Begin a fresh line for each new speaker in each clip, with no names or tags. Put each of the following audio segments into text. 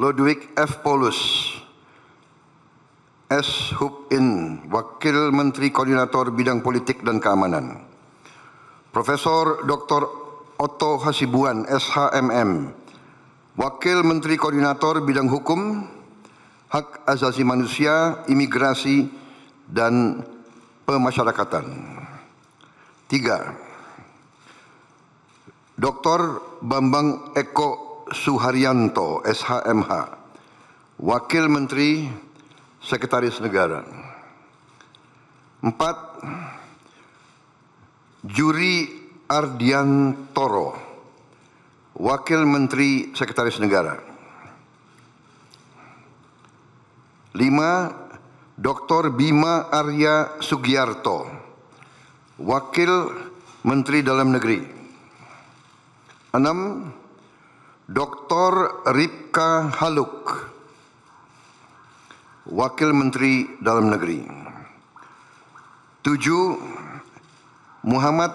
Ludwig F. Paulus, S. Hub In, Wakil Menteri Koordinator Bidang Politik dan Keamanan. Profesor Dr. Otto Hasibuan, SHMM, Wakil Menteri Koordinator Bidang Hukum, Hak Asasi Manusia, Imigrasi, dan Pemasyarakatan. Tiga, Dr. Bambang Eko Suharyanto SHMH Wakil Menteri Sekretaris Negara empat Juri Ardiantoro Wakil Menteri Sekretaris Negara lima Dr. Bima Arya Sugiarto Wakil Menteri Dalam Negeri enam Dr. Ripka Haluk, Wakil Menteri Dalam Negeri. Tujuh Muhammad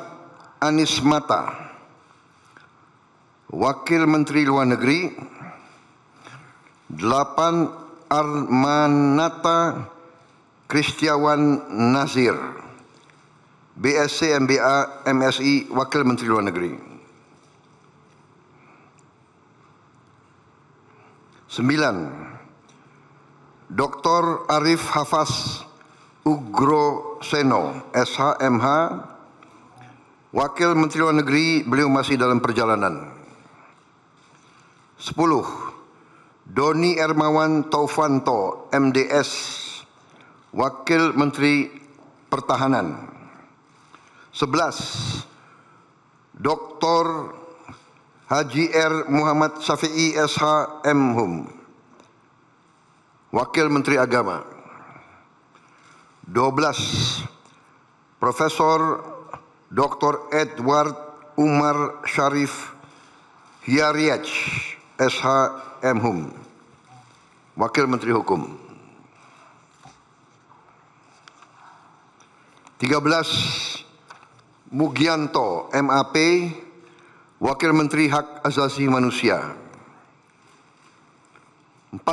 Anis Mata, Wakil Menteri Luar Negeri. Delapan Armanata Kristiawan Nazir, BSc MBA MSI Wakil Menteri Luar Negeri. 9. Dr. Arif Hafaz Ugro Seno, SHMH, Wakil Menteri Luar Negeri, beliau masih dalam perjalanan. 10. Doni Ermawan Taufanto, MDS, Wakil Menteri Pertahanan. 11. Dr. Haji R. Muhammad Syafi'i SH M. Hum Wakil Menteri Agama 12 Profesor Dr. Edward Umar Sharif Hiariaj SH M. Hum Wakil Menteri Hukum 13 Mugianto MAP Wakil Menteri Hak Asasi Manusia. 14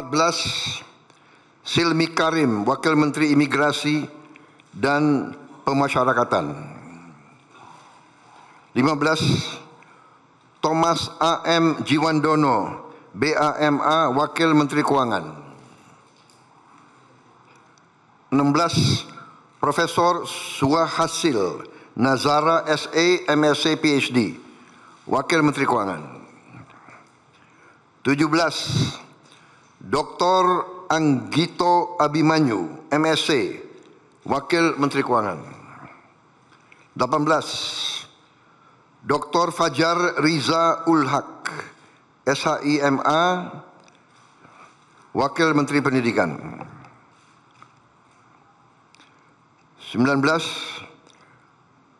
Silmi Karim, Wakil Menteri Imigrasi dan Pemasyarakatan. 15 Thomas A.M. Jiwandono, BAMA, Wakil Menteri Keuangan. 16 Profesor Hasil Nazara SA MSc PhD. Wakil Menteri Keuangan. 17. Dr. Anggito Abimanyu, MSc, Wakil Menteri Keuangan. 18. Dr. Fajar Riza Ulhak, SHIMA, Wakil Menteri Pendidikan. 19.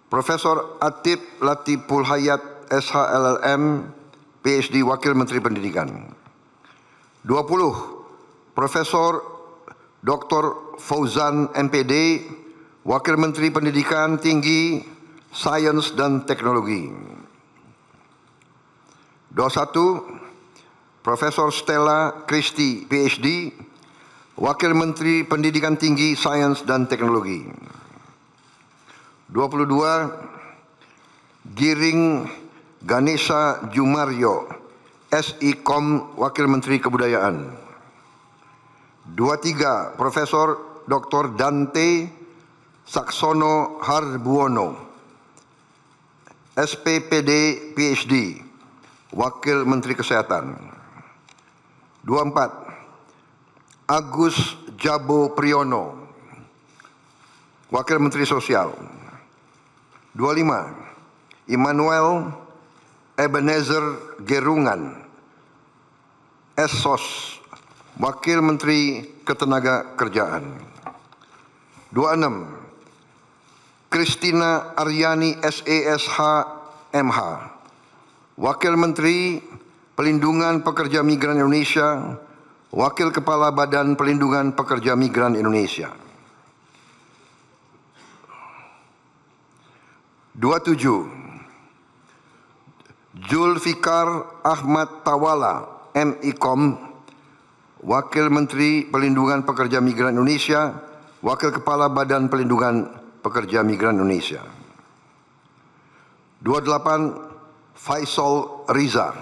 Profesor Atip Latipulhayat. Hayat SHLLM, PhD Wakil Menteri Pendidikan 20 Profesor Dr. Fauzan MPD Wakil Menteri Pendidikan Tinggi Sains dan Teknologi 21 Profesor Stella Christie PhD Wakil Menteri Pendidikan Tinggi Sains dan Teknologi 22 Giring Ganesha Jumario, S.Ikom Wakil Menteri Kebudayaan. 23 Profesor Dr. Dante Saksono Harbuono, SPPD PhD, Wakil Menteri Kesehatan. 24 Agus Jabo Priyono, Wakil Menteri Sosial. 25 Immanuel Ebenezer Gerungan, Esos, Wakil Menteri Ketenaga Kerjaan. 26. Kristina Aryani SESH MH, Wakil Menteri Pelindungan Pekerja Migran Indonesia, Wakil Kepala Badan Pelindungan Pekerja Migran Indonesia. 27. Julfikar Ahmad Tawala, MIKOM, Wakil Menteri Pelindungan Pekerja Migran Indonesia, Wakil Kepala Badan Pelindungan Pekerja Migran Indonesia. 28 Faisal Riza,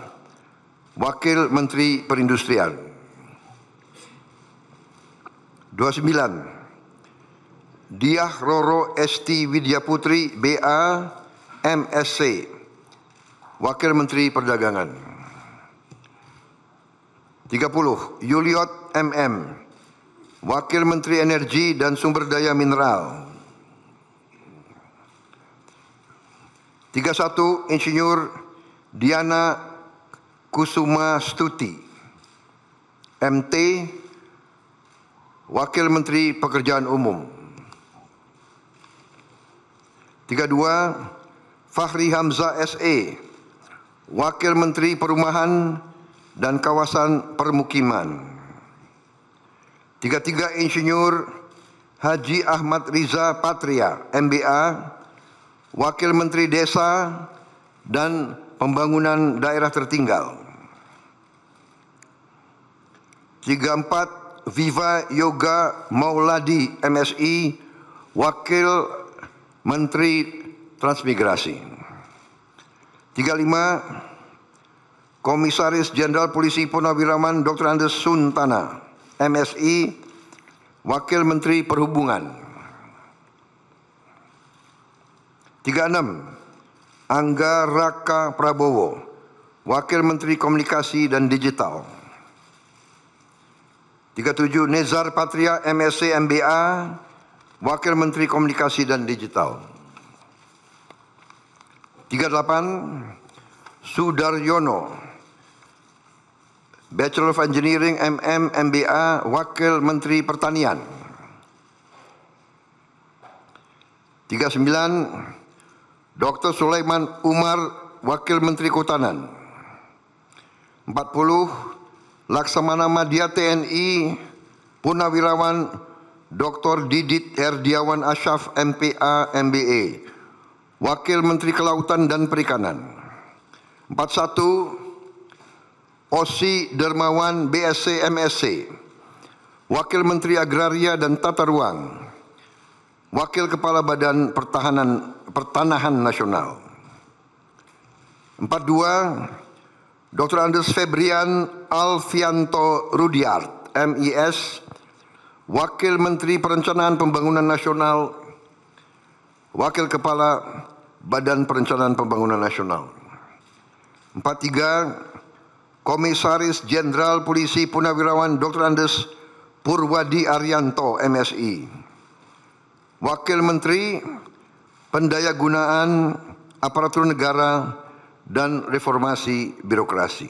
Wakil Menteri Perindustrian. 29 Diah Roro ST Widya Putri BA MSC Wakil Menteri Perdagangan 30. Yuliot MM Wakil Menteri Energi dan Sumber Daya Mineral 31 Insinyur Diana Kusuma Stuti MT Wakil Menteri Pekerjaan Umum 32 Fahri Hamzah SE Wakil Menteri Perumahan dan Kawasan Permukiman. Tiga-tiga Insinyur Haji Ahmad Riza Patria, MBA, Wakil Menteri Desa dan Pembangunan Daerah Tertinggal. tiga empat Viva Yoga Mauladi MSI Wakil Menteri Transmigrasi. 35 Komisaris Jenderal Polisi Purnawirawan Dr. Andes Suntana, MSI, Wakil Menteri Perhubungan. 36 Angga Raka Prabowo, Wakil Menteri Komunikasi dan Digital. 37 Nezar Patria MSc MBA, Wakil Menteri Komunikasi dan Digital. 38 Sudaryono Bachelor of Engineering MM MBA Wakil Menteri Pertanian 39 Dr. Sulaiman Umar Wakil Menteri Kehutanan 40 Laksamana Madya TNI Punawirawan Dr. Didit Herdiawan Asyaf MPA MBA Wakil Menteri Kelautan dan Perikanan. 41 Osi Dermawan BSc MSc. Wakil Menteri Agraria dan Tata Ruang. Wakil Kepala Badan Pertahanan Pertanahan Nasional. 42 Dr. Andes Febrian Alfianto Rudiart, MIS, Wakil Menteri Perencanaan Pembangunan Nasional, Wakil Kepala Badan Perencanaan Pembangunan Nasional. 43 Komisaris Jenderal Polisi Punawirawan Dr. Andes Purwadi Arianto MSI. Wakil Menteri Pendayagunaan Aparatur Negara dan Reformasi Birokrasi.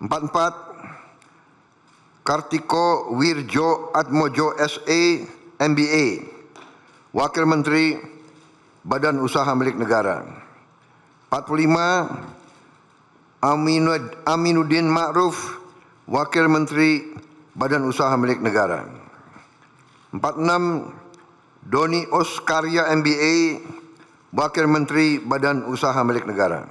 44 Kartiko Wirjo Atmojo SA MBA Wakil Menteri badan usaha milik negara. 45 Aminud, Aminuddin Ma'ruf Wakil Menteri Badan Usaha Milik Negara. 46 Doni Oskaria MBA Wakil Menteri Badan Usaha Milik Negara.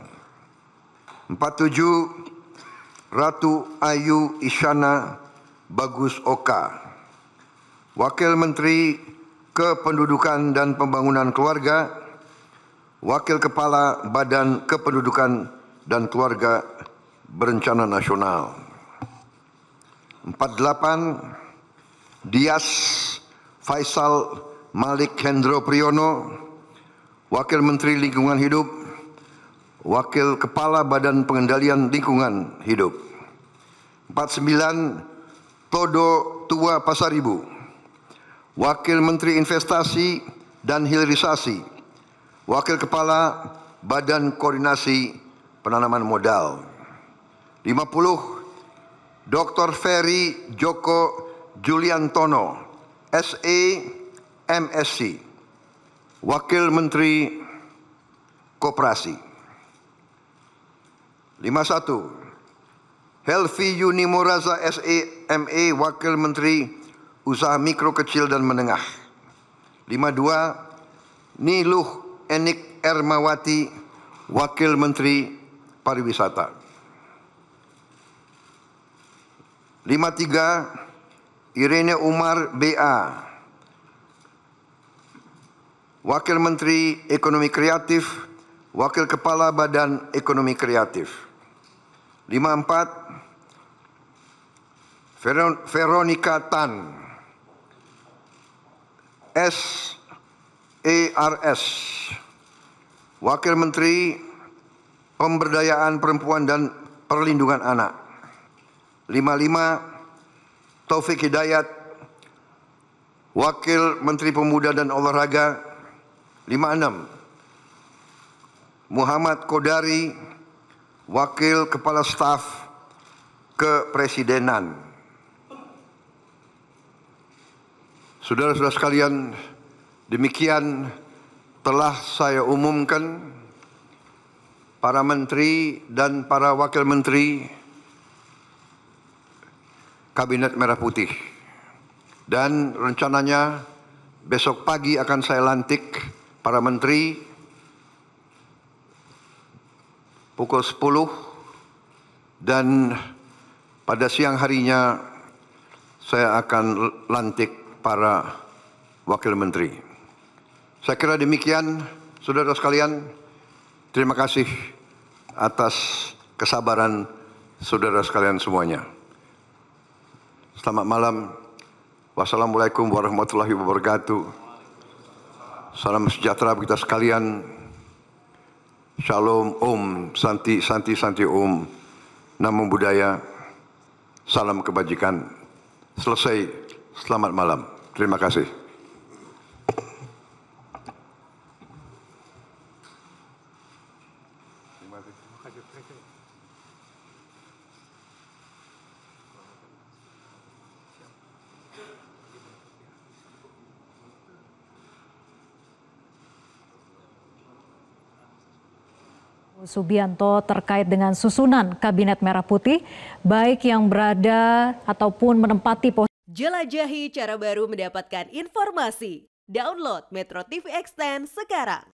47 Ratu Ayu Isyana Bagus Oka Wakil Menteri Kependudukan dan Pembangunan Keluarga Wakil Kepala Badan Kependudukan dan Keluarga Berencana Nasional. 48 Dias Faisal Malik Hendro Priyono, Wakil Menteri Lingkungan Hidup, Wakil Kepala Badan Pengendalian Lingkungan Hidup. 49 Todo Tua Pasaribu, Wakil Menteri Investasi dan Hilirisasi. Wakil Kepala Badan Koordinasi Penanaman Modal. 50 Dr. Ferry Joko Juliantono, SA MSc, Wakil Menteri Koperasi. 51 Helvi Yuni Moraza SA MA Wakil Menteri Usaha Mikro Kecil dan Menengah. 52 Niluh Enik Ermawati, Wakil Menteri Pariwisata. 53 Irene Umar BA Wakil Menteri Ekonomi Kreatif Wakil Kepala Badan Ekonomi Kreatif 54 Veronica Tan S ERS, Wakil Menteri Pemberdayaan Perempuan dan Perlindungan Anak. 55 Taufik Hidayat, Wakil Menteri Pemuda dan Olahraga. 56 Muhammad Kodari, Wakil Kepala Staf Kepresidenan. Saudara-saudara sekalian, demikian telah saya umumkan para menteri dan para wakil menteri Kabinet Merah Putih. Dan rencananya besok pagi akan saya lantik para menteri pukul 10 dan pada siang harinya saya akan lantik para wakil menteri. Saya kira demikian, saudara sekalian. Terima kasih atas kesabaran saudara sekalian semuanya. Selamat malam. Wassalamualaikum warahmatullahi wabarakatuh. Salam sejahtera kita sekalian. Shalom Om, Santi, Santi, Santi Om. Namo Buddhaya. Salam kebajikan. Selesai. Selamat malam. Terima kasih. Subianto terkait dengan susunan Kabinet Merah Putih, baik yang berada ataupun menempati posisi. Jelajahi cara baru mendapatkan informasi. Download Metro TV Extend sekarang.